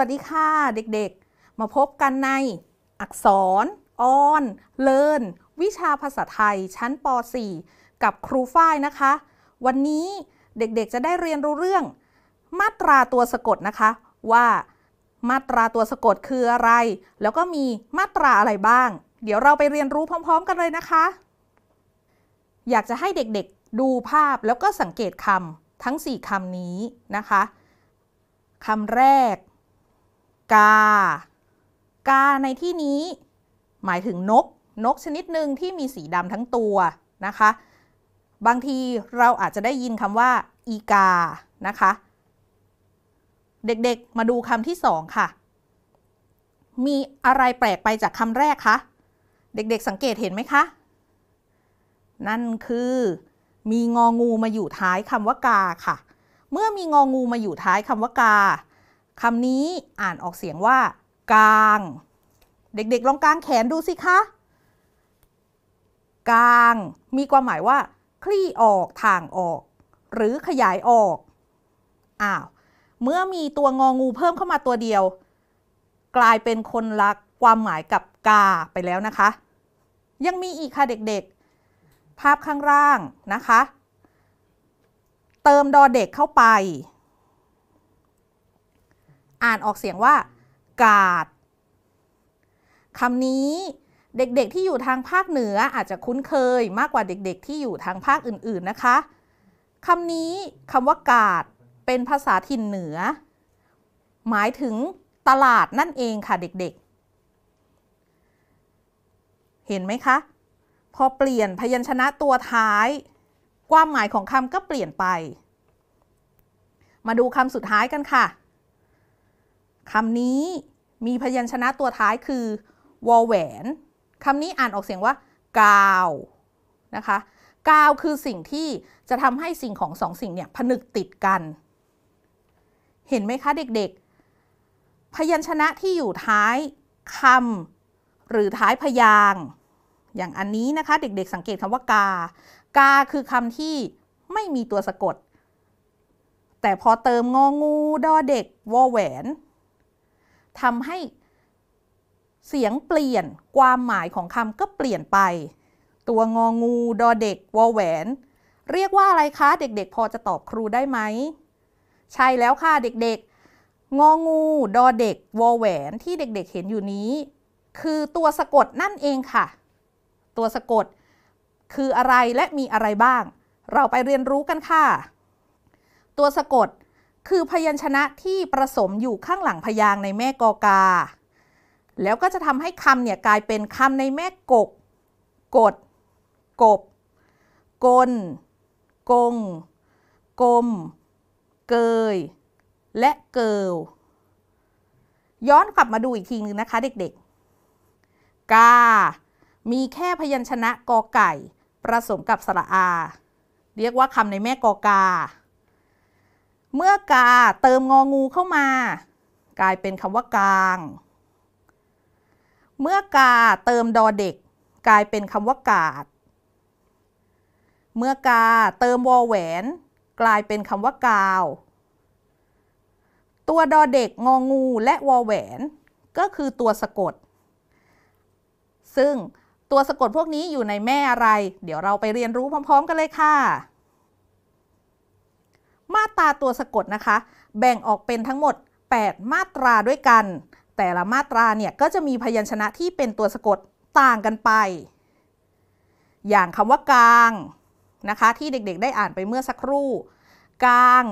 วัสดีค่ะ เด็กๆ มาพบกันใน อักษร ออนเลินวิชาภาษาไทย ชั้นป .4 กับครูฝ้ายนะคะ วันนี้เด็กๆจะได้เรียนรู้เรื่อง มาตราตัวสะกดนะคะ ว่ามาตราตัวสะกดคืออะไร แล้วก็มีมาตราอะไรบ้าง เดี๋ยวเราไปเรียนรู้พร้อมๆ กันเลยนะคะ อยากจะให้เด็กๆดูภาพแล้วก็สังเกตคำทั้ง 4คำนี้นะคะคำแรกกา กาในที่นี้ หมายถึงนกนกชนิดหนึ่งที่มีสีดำทั้งตัวนะคะบางทีเราอาจจะได้ยินคำว่าอีกานะคะเด็กๆมาดูคำที่สองค่ะมีอะไรแปลกไปจากคำแรกคะเด็กๆสังเกตเห็นไหมคะนั่นคือ มีงองูมาอยู่ท้ายคำว่ากาค่ะ เมื่อมีงองูมาอยู่ท้ายคำว่ากาคำนี้อ่านออกเสียงว่ากลาง เด็กๆลองกลางแขนดูสิคะกลางมีความหมายว่า คลี่ออกทางออก หรือขยายออกอ้าวเมื่อมีตัวงองูเพิ่มเข้ามาตัวเดียว กลายเป็นคนละความหมายกับกาไปแล้วนะคะ ยังมีอีกค่ะเด็กๆ ภาพข้างล่างนะคะ เติมดอเด็กเข้าไปอ่าน ออกเสียงว่า กาดคำนี้เด็กๆที่อยู่ทางภาคเหนืออาจจะคุ้นเคยมากกว่าเด็กๆ ที่อยู่ทางภาคอื่นๆนะคะคำนี้คำว่ากาดเป็นภาษาถิ่นเหนือ หมายถึงตลาดนั่นเองค่ะเด็ก ๆ เห็นไหมคะ พอเปลี่ยนพยัญชนะตัวท้าย ความหมายของคำก็เปลี่ยนไป มาดูคำสุดท้ายกันค่ะคำนี้มีพยัญชนะตัวท้ายคือวอลแหวน คำนี้อ่านออกเสียงว่ากาวนะคะ กาวคือสิ่งที่จะทำให้สิ่งของสองสิ่งเนี่ยผนึกติดกัน เห็นไหมคะเด็กๆ พยัญชนะที่อยู่ท้ายคำหรือท้ายพยางอย่างอันนี้นะคะ เด็กๆ สังเกตคำว่ากา กาคือคำที่ไม่มีตัวสะกด แต่พอเติมงองู ดอเด็กวอแหวนทำให้เสียงเปลี่ยนความหมายของคำก็เปลี่ยนไป ตัวงองูดอเด็กวอแหวนเรียกว่าอะไรคะเด็ก ๆ พอจะตอบครูได้ไหมใช่แล้วค่ะเด็กๆงองูดอเด็กวอแหวน ที่เด็กๆเห็นอยู่นี้ คือตัวสะกดนั่นเองค่ะ ตัวสะกดคืออะไรและมีอะไรบ้าง เราไปเรียนรู้กันค่ะ ตัวสะกดคือพยัญชนะที่ประสมอยู่ข้างหลังพยางในแม่กอกา แล้วก็จะทำให้คำเนี่ยกลายเป็นคำในแม่กก กด กบกลกงกลมเกย และเกิลย้อนกลับมาดูอีกทีนึงนะคะเด็กๆ กา มีแค่พยัญชนะกอไก่ ประสมกับสระอา เรียกว่าคำในแม่กอกาเมื่อกา เติมงองูเข้ามา กลายเป็นคำว่ากลาง เมื่อกา เติมดอเด็ก กลายเป็นคำว่ากาด เมื่อกา เติมวอแหวน กลายเป็นคำว่ากาว ตัวดอเด็กงองูและวอแหวนก็คือตัวสะกด ซึ่งตัวสะกดพวกนี้อยู่ในแม่อะไร เดี๋ยวเราไปเรียนรู้พร้อม ๆ กันเลยค่ะมาตราตัวสะกดนะคะ แบ่งออกเป็นทั้งหมด 8 มาตราด้วยกัน แต่ละมาตราเนี่ยก็จะมีพยัญชนะที่เป็นตัวสะกดต่างกันไป อย่างคำว่ากลางนะคะ ที่เด็กๆได้อ่านไปเมื่อสักครู่ กลาง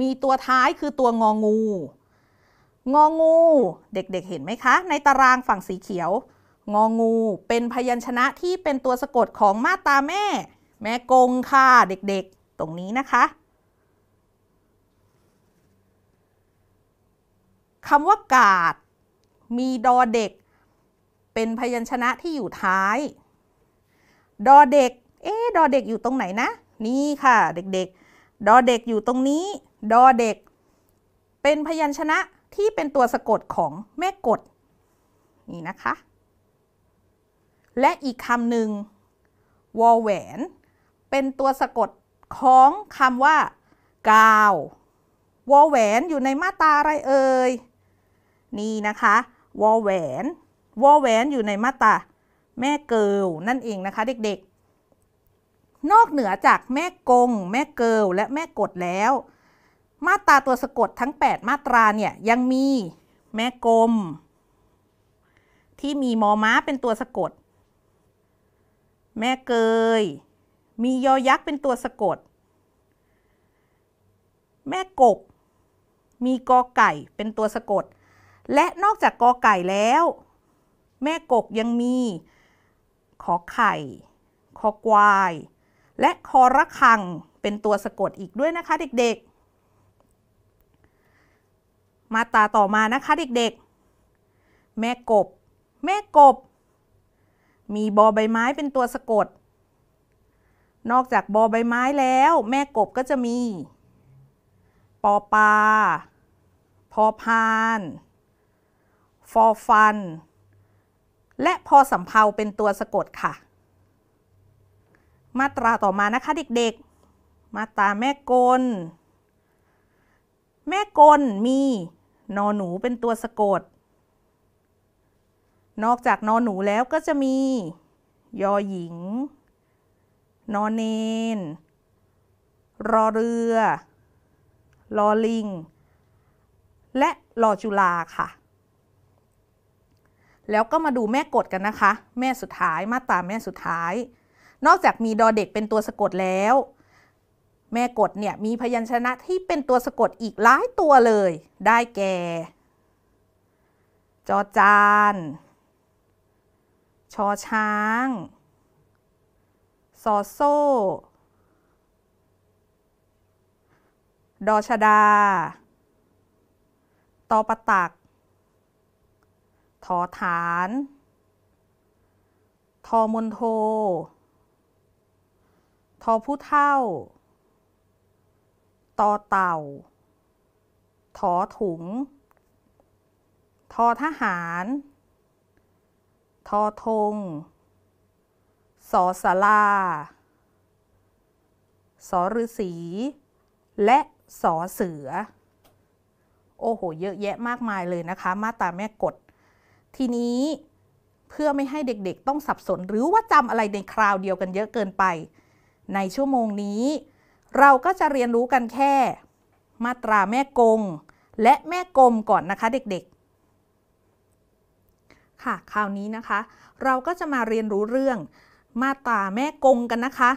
มีตัวท้ายคือตัวงองูงองู เด็กๆเห็นไหมคะ ในตารางฝั่งสีเขียว งองู เป็นพยัญชนะที่เป็นตัวสะกดของมาตราแม่ แม่กงค่ะเด็กๆ ตรงนี้นะคะคำว่ากาด มีดอเด็ก เป็นพยัญชนะที่อยู่ท้าย ดอเด็กเอ๊ดอเด็กอยู่ตรงไหนนะนี่ค่ะเด็กๆดอเด็กอยู่ตรงนี้ ดอเด็ก เป็นพยัญชนะที่เป็นตัวสะกดของแม่กดนี่นะคะ และอีกคำหนึ่งวอลแหวนเป็นตัวสะกดของคำว่ากาววอลแหวน อยู่ในมาตาอะไรเอ่ยนี่นะคะวอลแวนวอลแวนอยู่ในมาตราแม่เกิลนั่นเองนะคะเด็กๆ นอกเหนือจากแม่กงแม่เกิลและแม่กดแล้ว มาตราตัวสะกดทั้ง 8 มาตราเนี่ยยังมีแม่กลม ที่มีมอม้าเป็นตัวสะกด แม่เกย มียอยักษ์เป็นตัวสะกด แม่กบมีกอไก่เป็นตัวสะกดและนอกจากกอไก่แล้ว แม่กกยังมี ขอไข่ ขอควาย และคอระคังเป็นตัวสะกดอีกด้วยนะคะ เด็กๆ มาตาต่อมานะคะเด็กๆ แม่กบ แม่กบ มีบอใบไม้เป็นตัวสะกด นอกจากบอใบไม้แล้ว แม่กบก็จะมีปอปลาพอพาน for fun และพอสำเพาเป็นตัวสะกดค่ะ มาตราต่อมานะคะเด็ก ๆ มาตราแม่กล แม่กลมีนอหนูเป็นตัวสะกด นอกจากนอหนูแล้วก็จะมี ยอหญิง นอนเนน รอเรือ รอลิง และรอจุลาค่ะแล้วก็มาดูแม่กดกันนะคะ แม่สุดท้ายมาตราแม่สุดท้าย นอกจากมีดอเด็กเป็นตัวสะกดแล้ว แม่กดเนี่ยมีพยัญชนะที่เป็นตัวสะกดอีกหลายตัวเลย ได้แก่ จอจาน ชอช้าง ซอโซ่ ดอชดาตอปะตักทอฐานทอมนโททอผู้เท่าตอเต่าทอถุงทอทหารทอธงสอสาลา สอฤษี และสอเสือ โอ้โห เยอะแยะมากมายเลยนะคะ มาตาแม่กดทีนี้เพื่อไม่ให้เด็กๆ ต้องสับสนหรือว่าจำอะไรในคราวเดียวกันเยอะเกินไป ในชั่วโมงนี้ เราก็จะเรียนรู้กันแค่ มาตราแม่กง และแม่กลมก่อนนะคะ เด็กๆ ค่ะคราวนี้นะคะ เราก็จะมาเรียนรู้เรื่อง มาตราแม่กงกันนะคะ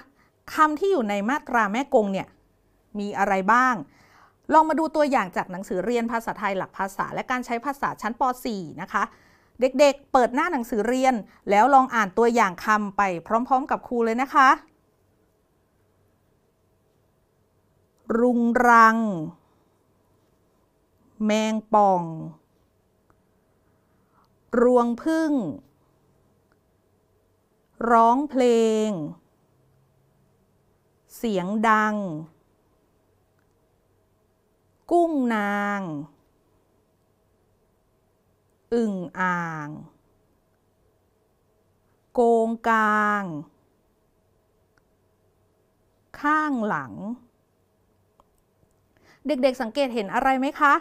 คำที่อยู่ในมาตราแม่กงเนี่ยมีอะไรบ้าง ลองมาดูตัวอย่างจากหนังสือเรียนภาษาไทยหลักภาษาและการใช้ภาษาชั้นป .4 นะคะเด็ก ๆ เปิดหน้าหนังสือเรียน แล้วลองอ่านตัวอย่างคำไป พร้อม ๆ กับครูเลยนะคะ รุงรัง แมงป่อง รวงพึ่ง ร้องเพลง เสียงดัง กุ้งนางอึ่งอ่าง โกงกลาง ข้างหลัง เด็กๆสังเกตเห็นอะไรไหมคะ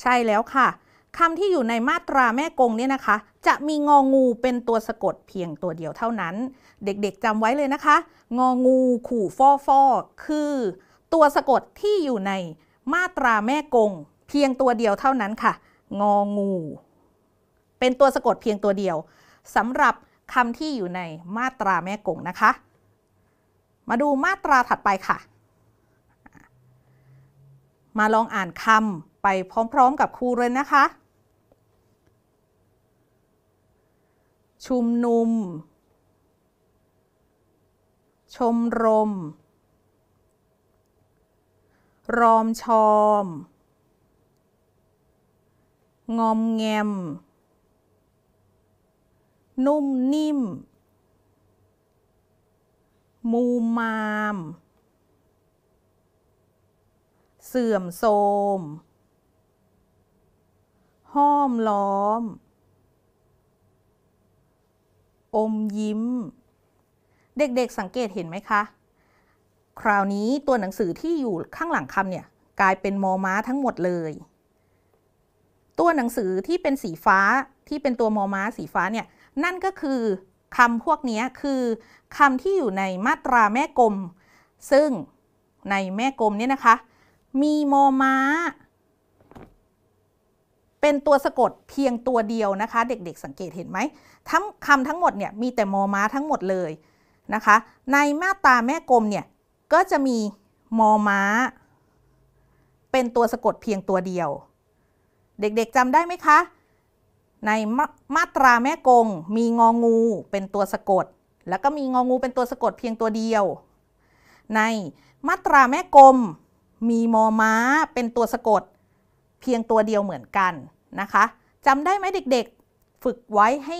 ใช่แล้วค่ะคำที่อยู่ในมาตราแม่กงเนี่ยนะคะ จะมีงองูเป็นตัวสะกดเพียงตัวเดียวเท่านั้น เด็กๆจำไว้เลยนะคะ งองูขู่ฟอฟอคือตัวสะกดที่อยู่ในมาตราแม่กง เพียงตัวเดียวเท่านั้นค่ะงองู เป็นตัวสะกดเพียงตัวเดียวสำหรับคำที่อยู่ในมาตราแม่กงนะคะ มาดูมาตราถัดไปค่ะ มาลองอ่านคำไปพร้อมๆกับครูเลยนะคะ ชุมนุม ชมรม รอมชอมงอมแงม นุ่มนิ่ม มูมาม เสื่อมโทรม ห้อมล้อม อมยิ้ม เด็กๆสังเกตเห็นไหมคะ คราวนี้ตัวหนังสือที่อยู่ข้างหลังคำเนี่ย กลายเป็นมอม้าทั้งหมดเลยตัวหนังสือที่เป็นสีฟ้าที่เป็นตัวมอม้าสีฟ้าเนี่ยนั่นก็คือคำพวกนี้คือคำที่อยู่ในมาตราแม่กลม ซึ่งในแม่กลมเนี่ยนะคะ มีมอม้า เป็นตัวสะกดเพียงตัวเดียวนะคะ เด็กๆสังเกตเห็นไหมทั้งคำทั้งหมดเนี่ยมีแต่มอม้าทั้งหมดเลยนะคะในมาตราแม่กลมเนี่ยก็จะมีมอม้า เป็นตัวสะกดเพียงตัวเดียวเด็กๆจำได้ไหมคะ ในมามาตราแม่กงมีงองูเป็นตัวสะกด แล้วก็มีงองูเป็นตัวสะกดเพียงตัวเดียว ในมาตราแม่ กมมีมอม้าเป็นตัวสะกด เพียงตัวเดียวเหมือนกันนะคะจำได้ไหมเด็ก ๆ ฝึกไว้ให้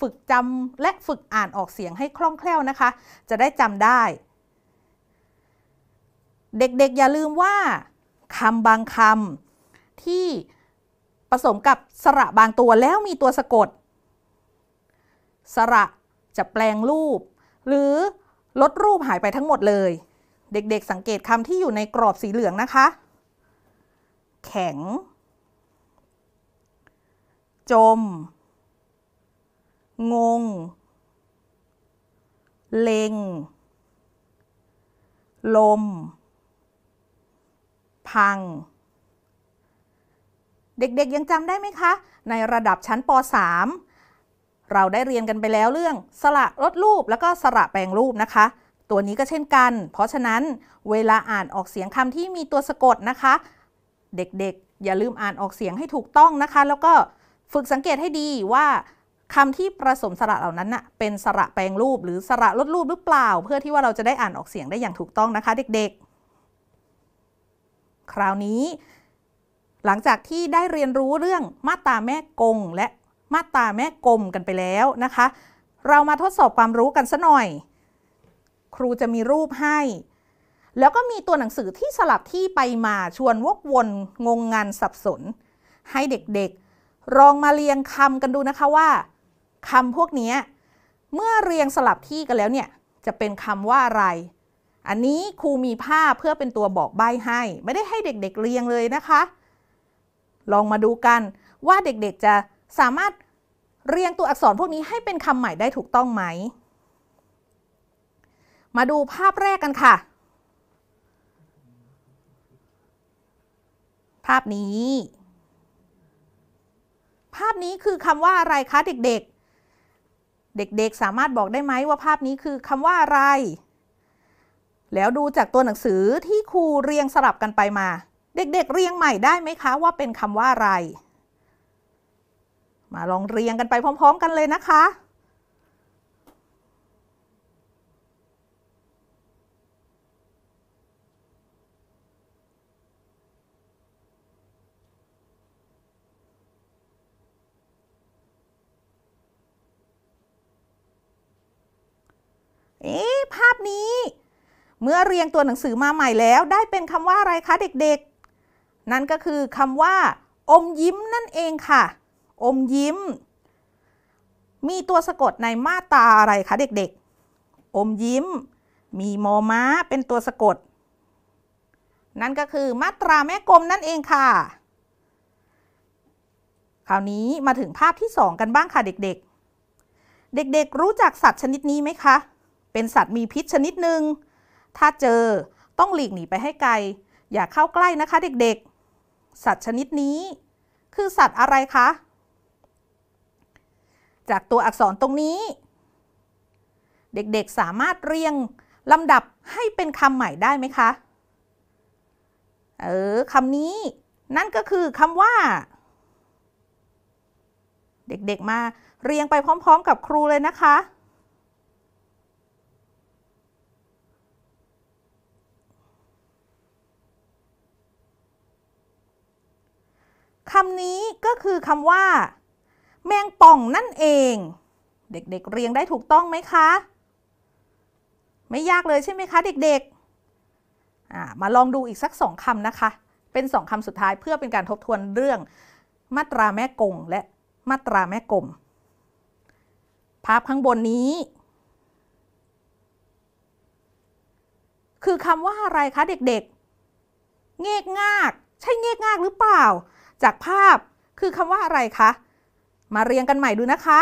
ฝึกจำและฝึกอ่านออกเสียงให้คล่องแคล่วนะคะ จะได้จำได้ เด็กๆอย่าลืมว่าคำบางคำที่ผสมกับสระบางตัวแล้วมีตัวสะกด สระจะแปลงรูป หรือลดรูปหายไปทั้งหมดเลย เด็กๆสังเกตคำที่อยู่ในกรอบสีเหลืองนะคะ แข็ง จม งง เลงลม พังเด็ก ๆ ยังจำได้ไหมคะ ในระดับชั้นป .3 เราได้เรียนกันไปแล้วเรื่อง สระลดรูปแล้วก็สระแปลงรูปนะคะ ตัวนี้ก็เช่นกัน เพราะฉะนั้นเวลาอ่านออกเสียงคำที่มีตัวสะกดนะคะ เด็กๆ อย่าลืมอ่านออกเสียงให้ถูกต้องนะคะ แล้วก็ฝึกสังเกตให้ดีว่าคำที่ผสมสระเหล่านั้นนะ่ะเป็นสระแปลงรูปหรือสระลดรูปหรือเปล่า เพื่อที่ว่าเราจะได้อ่านออกเสียงได้อย่างถูกต้องนะคะ เด็กๆ คราวนี้หลังจากที่ได้เรียนรู้เรื่องมาตาแม่กงและมาตาแม่กลมกันไปแล้วนะคะ เรามาทดสอบความรู้กันซะหน่อย ครูจะมีรูปให้ แล้วก็มีตัวหนังสือที่สลับที่ไปมาชวนวกวนงงงานสับสน ให้เด็กๆ ลองมาเรียงคำกันดูนะคะว่าคำพวกนี้เมื่อเรียงสลับที่กันแล้วเนี่ยจะเป็นคำว่าอะไร อันนี้ครูมีภาพเพื่อเป็นตัวบอกใบให้ ไม่ได้ให้เด็กๆเรียงเลยนะคะลองมาดูกันว่าเด็กๆจะสามารถเรียงตัวอักษรพวกนี้ให้เป็นคำใหม่ได้ถูกต้องไหม มาดูภาพแรกกันค่ะ ภาพนี้ ภาพนี้คือคำว่าอะไรคะเด็กๆ เด็กๆสามารถบอกได้ไหมว่าภาพนี้คือคำว่าอะไร แล้วดูจากตัวหนังสือที่ครูเรียงสลับกันไปมาเด็ก ๆ เรียงใหม่ได้ไหมคะ ว่าเป็นคำว่าอะไร มาลองเรียงกันไปพร้อมๆกันเลยนะคะ เอ๊ะ ภาพนี้ เมื่อเรียงตัวหนังสือมาใหม่แล้วได้เป็นคำว่าอะไรคะเด็กๆนั่นก็คือคำว่า อมยิ้มนั่นเองค่ะ อมยิ้ม มีตัวสะกดในมาตาอะไรคะเด็กๆ อมยิ้ม มีมอม้าเป็นตัวสะกด นั่นก็คือมาตราแม่กลมนั่นเองค่ะ คราวนี้มาถึงภาพที่2กันบ้างค่ะเด็กๆ เด็กๆรู้จักสัตว์ชนิดนี้ไหมคะ เป็นสัตว์มีพิษชนิดหนึ่ง ถ้าเจอต้องหลีกหนีไปให้ไกล อย่าเข้าใกล้นะคะเด็กสัตว์ ชนิดนี้ คือสัตว์อะไรคะจากตัวอักษรตรงนี้ เด็กๆสามารถเรียงลำดับให้เป็นคำใหม่ได้ไหมคะเออคำนี้ นั่นก็คือคำว่า เด็กๆมาเรียงไปพร้อม ๆ กับครูเลยนะคะคำนี้ก็คือคำว่าแมงป่องนั่นเอง เด็กๆเเรียงได้ถูกต้องไหมคะ ไม่ยากเลยใช่ไหมคะเด็กๆ มาลองดูอีกสักสองคำนะคะ เป็นสองคำสุดท้ายเพื่อเป็นการทบทวนเรื่อง มาตราแม่กงและมาตราแม่กลม ภาพข้างบนนี้ คือคำว่าอะไรคะเด็กๆ เงกงาก ใช่เงกงากหรือเปล่าจากภาพคือคำว่าอะไรคะ มาเรียงกันใหม่ดูนะคะ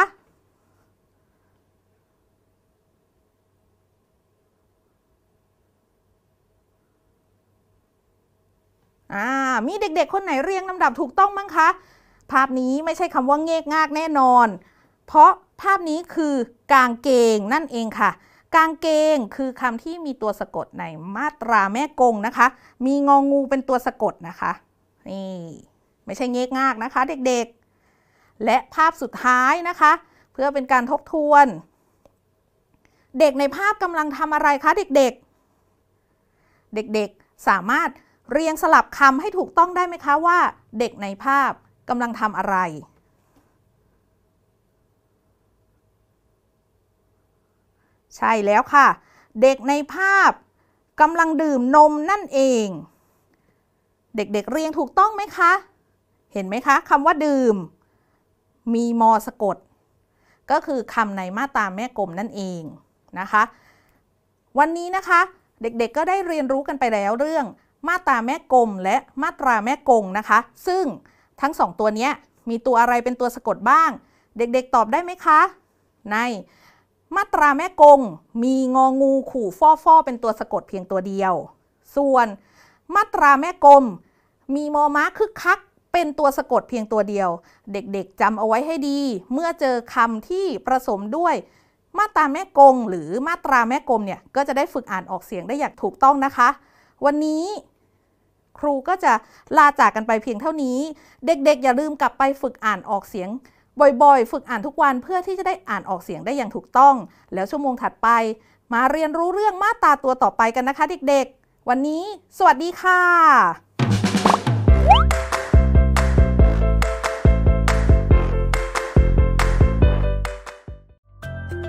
มีเด็กๆคนไหนเรียงลำดับถูกต้องมั้งคะ ภาพนี้ไม่ใช่คำว่าเงกงากแน่นอน เพราะภาพนี้คือกางเกงนั่นเองค่ะ กางเกงคือคำที่มีตัวสะกดใน มาตราแม่กงนะคะ มีงองูเป็นตัวสะกดนะคะ นี่ไม่ใช่เงกงากนะคะ เด็กๆ และภาพสุดท้ายนะคะ เพื่อเป็นการทบทวน เด็กในภาพกำลังทำอะไรคะ เด็กๆ เด็กๆสามารถเรียงสลับคำให้ถูกต้องได้ไหมคะว่าเด็กในภาพกำลังทำอะไร ใช่แล้วค่ะ เด็กในภาพกำลังดื่มนมนั่นเอง เด็ก ๆเเรียงถูกต้องไหมคะเห็นไหมคะคำว่าดื่ม มีมอสะกด ก็คือคำในมาตราแม่กลมนั่นเองนะคะวันนี้นะคะเด็กๆก็ได้เรียนรู้กันไปแล้วเรื่อง มาตราแม่กลมและมาตราแม่กงนะคะซึ่งทั้งสองตัวนี้มีตัวอะไรเป็นตัวสะกดบ้าง เด็กๆตอบได้ไหมคะ ในมาตราแม่กงมีงองูขู่ฟ่อฟอเป็นตัวสะกดเพียงตัวเดียว ส่วนมาตราแม่กลมมีมอม้าคึกคักเป็นตัวสะกดเพียงตัวเดียว เด็กๆจำเอาไว้ให้ดี เมื่อเจอคำที่ประสมด้วย มาตราแม่กงหรือมาตราแม่กลมเนี่ยก็จะได้ฝึกอ่านออกเสียงได้อย่างถูกต้องนะคะ วันนี้ ครูก็จะลาจากกันไปเพียงเท่านี้ เด็กๆ อย่าลืมกลับไปฝึกอ่านออกเสียง บ่อยๆ ฝึกอ่านทุกวันเพื่อที่จะได้อ่านออกเสียงได้อย่างถูกต้อง แล้วชั่วโมงถัดไป มาเรียนรู้เรื่องมาตราตัวต่อไปกันนะคะ เด็กๆ วันนี้สวัสดีค่ะ